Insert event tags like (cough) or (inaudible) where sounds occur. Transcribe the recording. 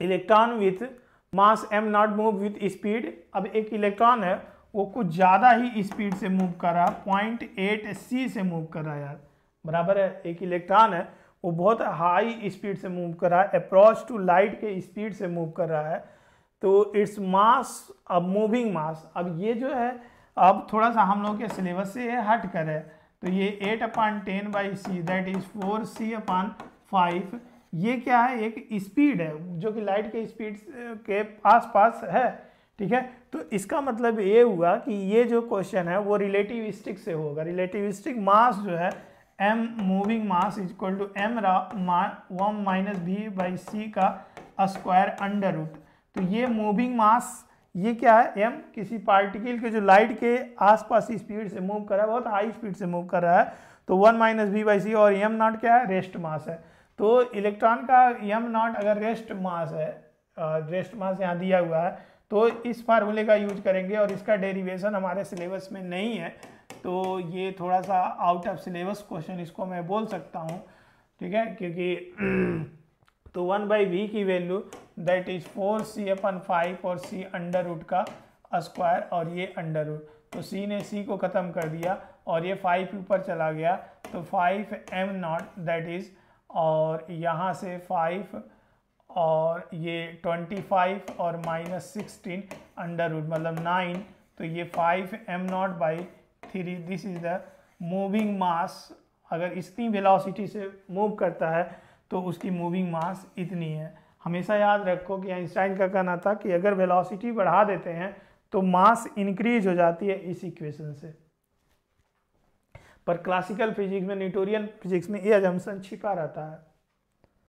electron with mass M naught move with speed अब एक electron है वो कुछ ज़्यादा ही स्पीड से मूव कर रहा पॉइंट एट सी से मूव कर रहा है यार बराबर है एक इलेक्ट्रॉन है वो बहुत हाई स्पीड से मूव कर रहा है अप्रोच टू लाइट के स्पीड से मूव कर रहा है तो इट्स मास अब मूविंग मास अब ये जो है अब थोड़ा सा हम लोग के सिलेबस से हट कर है तो ये eight upon ten by C that is four C upon five ये क्या है एक स्पीड है जो कि लाइट के स्पीड के आस पास है ठीक है तो इसका मतलब ये हुआ कि ये जो क्वेश्चन है वो रिलेटिविस्टिक से होगा रिलेटिविस्टिक मास जो है M moving mass is equal to M one minus B by C का स्क्वायर अंडर रूट तो ये मूविंग मास ये क्या है एम किसी पार्टिकल के जो लाइट के आसपास स्पीड से मूव कर रहा है बहुत हाई स्पीड से मूव कर रहा है तो one minus B by C और एम नॉट क्या है रेस्ट मास है तो इलेक्ट्रॉन का यम नॉट अगर रेस्ट मास है रेस्ट मास यहाँ दिया हुआ है तो इस फार्मूले का यूज करेंगे और इसका डेरिवेशन हमारे सिलेबस में नहीं है तो ये थोड़ा सा आउट ऑफ सिलेबस क्वेश्चन इसको मैं बोल सकता हूँ ठीक है क्योंकि (clears throat) तो वन बाई वी की value that is four C upon five और सी अंडर रूट का स्क्वायर और ये अंडर रूट तो सी ने सी को ख़त्म कर दिया और ये फाइव ऊपर चला गया तो five M naught that is और यहाँ से फाइव और ये ट्वेंटी फाइव और माइनस सिक्सटीन अंडर रूट मतलब नाइन तो ये five M naught by three this is the moving mass अगर इतनी वेलोसिटी से मूव करता है तो उसकी मूविंग मास इतनी है हमेशा याद रखो कि आइंस्टाइन का कहना था कि अगर वेलोसिटी बढ़ा देते हैं तो मास इंक्रीज हो जाती है इस इक्वेशन से पर क्लासिकल फिजिक्स में न्यूटोरियन फिजिक्स में ये एजम्पन छिपा रहता है